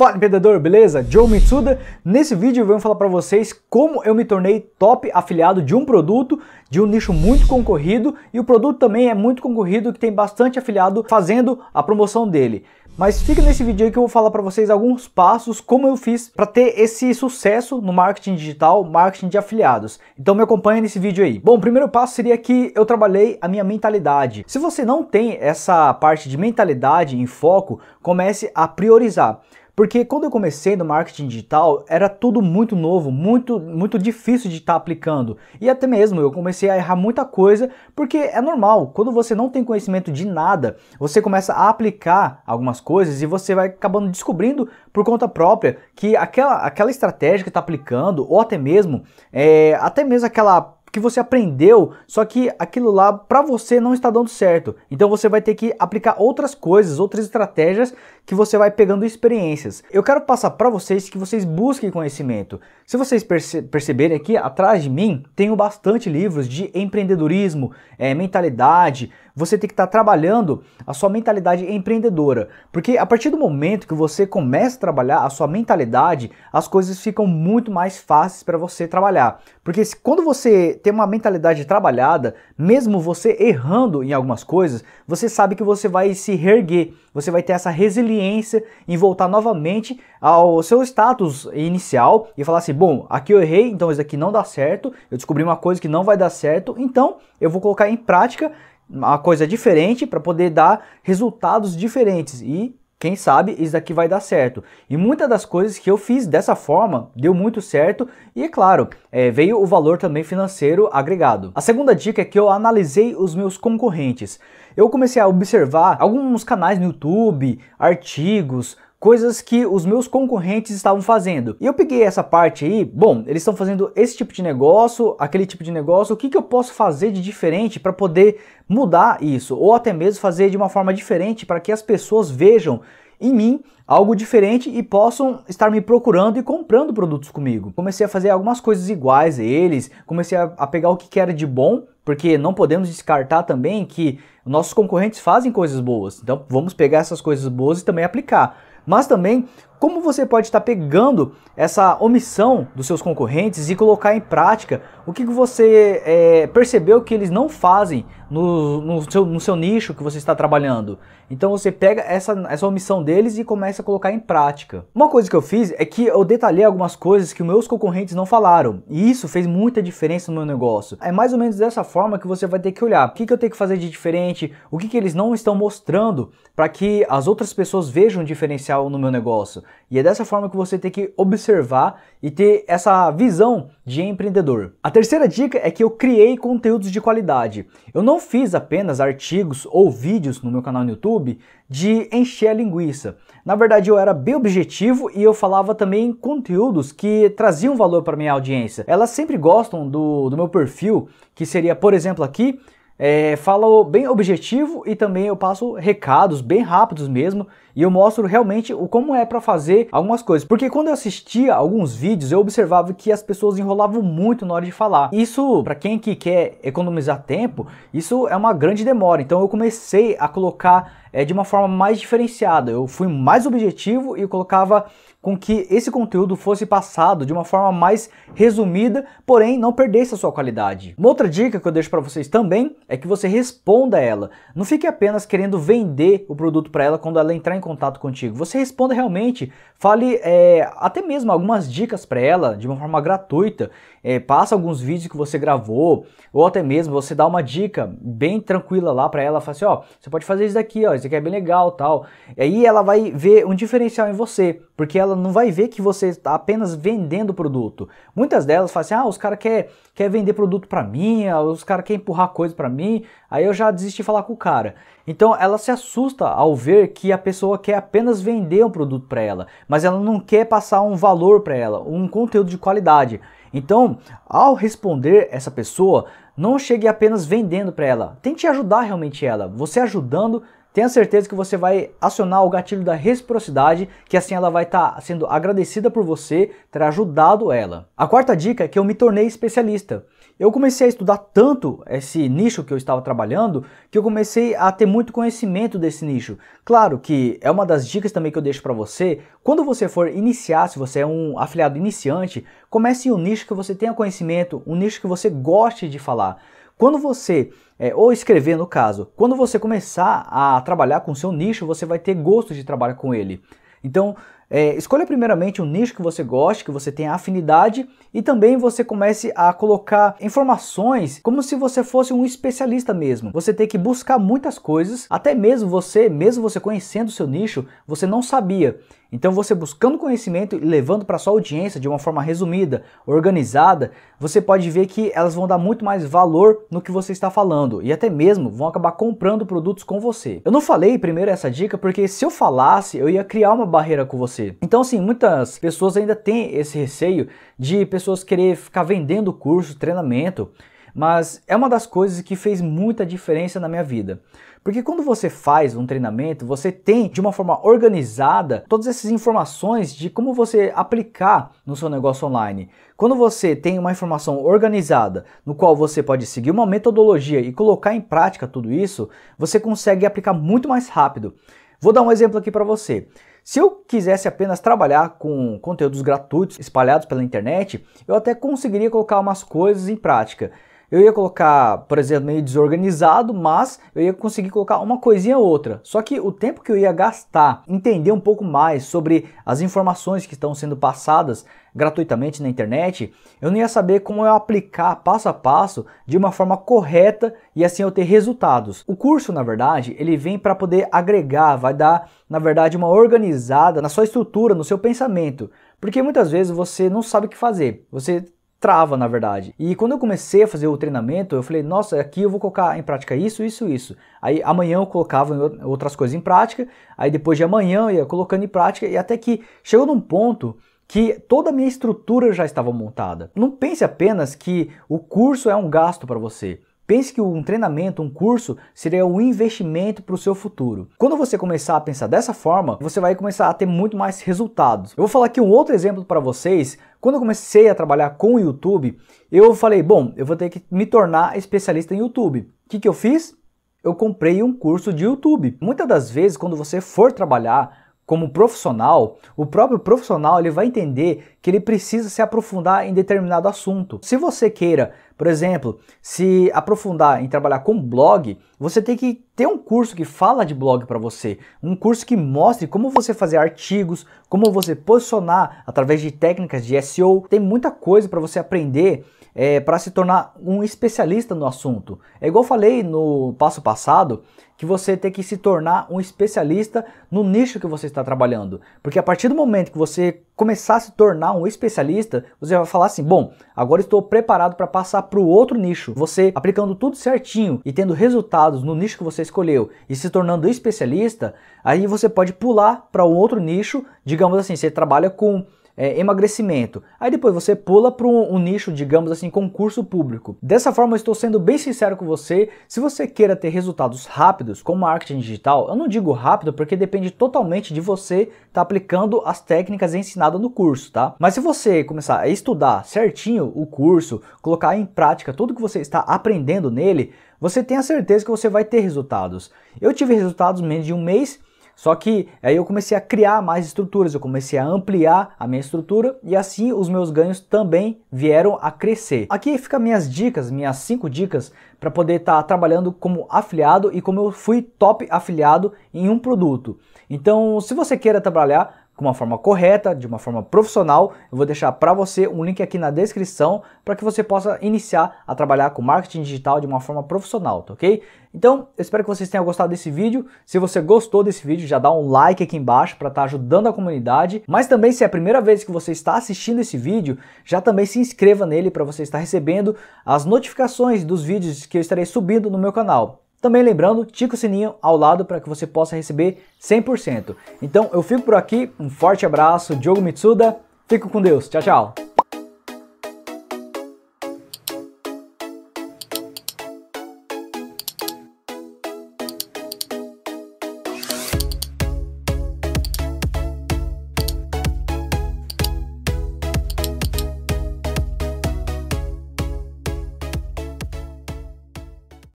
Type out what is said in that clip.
Fala empreendedor, beleza? Joe Mitsuda. Nesse vídeo eu venho falar para vocês como eu me tornei top afiliado de um produto, de um nicho muito concorrido e o produto também é muito concorrido que tem bastante afiliado fazendo a promoção dele. Mas fica nesse vídeo aí que eu vou falar para vocês alguns passos como eu fiz para ter esse sucesso no marketing digital, marketing de afiliados. Então me acompanha nesse vídeo aí. Bom, o primeiro passo seria que eu trabalhei a minha mentalidade. Se você não tem essa parte de mentalidade em foco, comece a priorizar. Porque quando eu comecei no marketing digital, era tudo muito novo, muito, muito difícil de estar tá aplicando. E até mesmo eu comecei a errar muita coisa, porque é normal, quando você não tem conhecimento de nada, você começa a aplicar algumas coisas e você vai acabando descobrindo por conta própria que aquela, aquela estratégia que está aplicando, ou até mesmo, é, até mesmo aquela que você aprendeu, só que aquilo lá para você não está dando certo. Então você vai ter que aplicar outras coisas, outras estratégias que você vai pegando experiências. Eu quero passar para vocês que vocês busquem conhecimento. Se vocês perce perceberem aqui atrás de mim, tenho bastante livros de empreendedorismo, é, mentalidade. Você tem que estar tá trabalhando a sua mentalidade empreendedora, porque a partir do momento que você começa a trabalhar a sua mentalidade, as coisas ficam muito mais fáceis para você trabalhar. Porque se, quando você ter uma mentalidade trabalhada, mesmo você errando em algumas coisas, você sabe que você vai se reerguer, você vai ter essa resiliência em voltar novamente ao seu status inicial e falar assim: bom, aqui eu errei, então isso aqui não dá certo, eu descobri uma coisa que não vai dar certo, então eu vou colocar em prática uma coisa diferente para poder dar resultados diferentes e quem sabe isso daqui vai dar certo. E muitas das coisas que eu fiz dessa forma deu muito certo e, é claro, é, veio o valor também financeiro agregado. A segunda dica é que eu analisei os meus concorrentes. Eu comecei a observar alguns canais no YouTube, artigos, coisas que os meus concorrentes estavam fazendo. E eu peguei essa parte aí, bom, eles estão fazendo esse tipo de negócio, aquele tipo de negócio, o que, que eu posso fazer de diferente para poder mudar isso? Ou até mesmo fazer de uma forma diferente para que as pessoas vejam em mim algo diferente e possam estar me procurando e comprando produtos comigo. Comecei a fazer algumas coisas iguais a eles, comecei a, a pegar o que era de bom, porque não podemos descartar também que nossos concorrentes fazem coisas boas. Então vamos pegar essas coisas boas e também aplicar. Mas também como você pode estar pegando essa omissão dos seus concorrentes e colocar em prática o que você é, percebeu que eles não fazem no, no, seu, no seu nicho que você está trabalhando. Então você pega essa, essa omissão deles e começa começa a colocar em prática. Uma coisa que eu fiz é que eu detalhei algumas coisas que meus concorrentes não falaram, e isso fez muita diferença no meu negócio. É mais ou menos dessa forma que você vai ter que olhar, o que, que eu tenho que fazer de diferente, o que, que eles não estão mostrando para que as outras pessoas vejam um diferencial no meu negócio. E é dessa forma que você tem que observar e ter essa visão de empreendedor. A terceira dica é que eu criei conteúdos de qualidade. Eu não fiz apenas artigos ou vídeos no meu canal no YouTube de encher a linguiça. Na verdade, eu era bem objetivo e eu falava também conteúdos que traziam valor para minha audiência. Elas sempre gostam do, do meu perfil, que seria, por exemplo, aqui, é, falo bem objetivo e também eu passo recados bem rápidos mesmo e eu mostro realmente o como é para fazer algumas coisas. Porque quando eu assistia alguns vídeos, eu observava que as pessoas enrolavam muito na hora de falar. Isso, para quem que quer economizar tempo, isso é uma grande demora. Então eu comecei a colocar é, de uma forma mais diferenciada. Eu fui mais objetivo e colocava com que esse conteúdo fosse passado de uma forma mais resumida, porém não perdesse a sua qualidade. Uma outra dica que eu deixo para vocês também é que você responda a ela. Não fique apenas querendo vender o produto para ela quando ela entrar em contato contigo. Você responda realmente, fale é, até mesmo algumas dicas para ela de uma forma gratuita, é, passa alguns vídeos que você gravou ou até mesmo você dá uma dica bem tranquila lá para ela, fala assim, ó, você pode fazer isso daqui, ó, isso aqui é bem legal tal. E aí ela vai ver um diferencial em você, porque ela não vai ver que você está apenas vendendo produto. Muitas delas fazem assim, ah, os caras querem quer vender produto para mim, ah, os caras querem empurrar coisa para mim, aí eu já desisti de falar com o cara. Então ela se assusta ao ver que a pessoa quer apenas vender um produto para ela, mas ela não quer passar um valor para ela, um conteúdo de qualidade. Então, ao responder essa pessoa, não chegue apenas vendendo para ela. Tente ajudar realmente ela. Você ajudando, tenha certeza que você vai acionar o gatilho da reciprocidade, que assim ela vai estar tá sendo agradecida por você ter ajudado ela. A quarta dica é que eu me tornei especialista. Eu comecei a estudar tanto esse nicho que eu estava trabalhando que eu comecei a ter muito conhecimento desse nicho. Claro que é uma das dicas também que eu deixo para você. Quando você for iniciar, se você é um afiliado iniciante, comece em um nicho que você tenha conhecimento, um nicho que você goste de falar. Quando você, é, ou escrever no caso, quando você começar a trabalhar com o seu nicho, você vai ter gosto de trabalhar com ele. Então, é, escolha primeiramente um nicho que você goste, que você tenha afinidade e também você comece a colocar informações como se você fosse um especialista mesmo. Você tem que buscar muitas coisas, até mesmo você, mesmo você conhecendo o seu nicho, você não sabia. Então, você buscando conhecimento e levando para sua audiência de uma forma resumida, organizada, você pode ver que elas vão dar muito mais valor no que você está falando e até mesmo vão acabar comprando produtos com você. Eu não falei primeiro essa dica porque se eu falasse, eu ia criar uma barreira com você. Então, assim, muitas pessoas ainda têm esse receio de pessoas querer ficar vendendo curso, treinamento mas é uma das coisas que fez muita diferença na minha vida. Porque quando você faz um treinamento, você tem de uma forma organizada todas essas informações de como você aplicar no seu negócio online. Quando você tem uma informação organizada, no qual você pode seguir uma metodologia e colocar em prática tudo isso, você consegue aplicar muito mais rápido. Vou dar um exemplo aqui para você. Se eu quisesse apenas trabalhar com conteúdos gratuitos espalhados pela internet, eu até conseguiria colocar umas coisas em prática. Eu ia colocar, por exemplo, meio desorganizado, mas eu ia conseguir colocar uma coisinha ou outra. Só que o tempo que eu ia gastar, entender um pouco mais sobre as informações que estão sendo passadas gratuitamente na internet, eu não ia saber como eu aplicar passo a passo de uma forma correta e assim eu ter resultados. O curso, na verdade, ele vem para poder agregar, vai dar, na verdade, uma organizada na sua estrutura, no seu pensamento. Porque muitas vezes você não sabe o que fazer. Você trava, na verdade. E quando eu comecei a fazer o treinamento, eu falei, nossa, aqui eu vou colocar em prática isso, isso, isso. Aí amanhã eu colocava outras coisas em prática, aí depois de amanhã eu ia colocando em prática, e até que chegou num ponto que toda a minha estrutura já estava montada. Não pense apenas que o curso é um gasto para você. Pense que um treinamento, um curso, seria um investimento para o seu futuro. Quando você começar a pensar dessa forma, você vai começar a ter muito mais resultados. Eu vou falar aqui um outro exemplo para vocês. Quando eu comecei a trabalhar com o YouTube, eu falei, bom, eu vou ter que me tornar especialista em YouTube. O que, que eu fiz? Eu comprei um curso de YouTube. Muitas das vezes, quando você for trabalhar, como profissional, o próprio profissional ele vai entender que ele precisa se aprofundar em determinado assunto. Se você queira, por exemplo, se aprofundar em trabalhar com blog, você tem que ter um curso que fala de blog para você, um curso que mostre como você fazer artigos, como você posicionar através de técnicas de SEO. Tem muita coisa para você aprender é, para se tornar um especialista no assunto. É igual falei no passo passado que você tem que se tornar um especialista no nicho que você está trabalhando, porque a partir do momento que você começar a se tornar um especialista, você vai falar assim: bom, agora estou preparado para passar para o outro nicho. Você aplicando tudo certinho e tendo resultados no nicho que você escolheu e se tornando especialista, aí você pode pular para um outro nicho, digamos assim, você trabalha com é, emagrecimento. Aí depois você pula para um, um, nicho, digamos assim, concurso público. Dessa forma, eu estou sendo bem sincero com você. Se você queira ter resultados rápidos com marketing digital, eu não digo rápido porque depende totalmente de você estar tá aplicando as técnicas ensinadas no curso, tá? Mas se você começar a estudar certinho o curso, colocar em prática tudo que você está aprendendo nele, você tem a certeza que você vai ter resultados. Eu tive resultados menos de um mês só que aí eu comecei a criar mais estruturas, eu comecei a ampliar a minha estrutura e assim os meus ganhos também vieram a crescer. Aqui fica minhas dicas, minhas cinco dicas para poder estar tá trabalhando como afiliado e como eu fui top afiliado em um produto. Então, se você queira trabalhar com uma forma correta, de uma forma profissional. Eu vou deixar para você um link aqui na descrição para que você possa iniciar a trabalhar com marketing digital de uma forma profissional, tá ok? Então, eu espero que vocês tenham gostado desse vídeo. Se você gostou desse vídeo, já dá um like aqui embaixo para estar tá ajudando a comunidade. Mas também, se é a primeira vez que você está assistindo esse vídeo, já também se inscreva nele para você estar recebendo as notificações dos vídeos que eu estarei subindo no meu canal. Também lembrando, tica o sininho ao lado para que você possa receber 100%. Então eu fico por aqui, um forte abraço, Diogo Mitsuda, fico com Deus, tchau, tchau!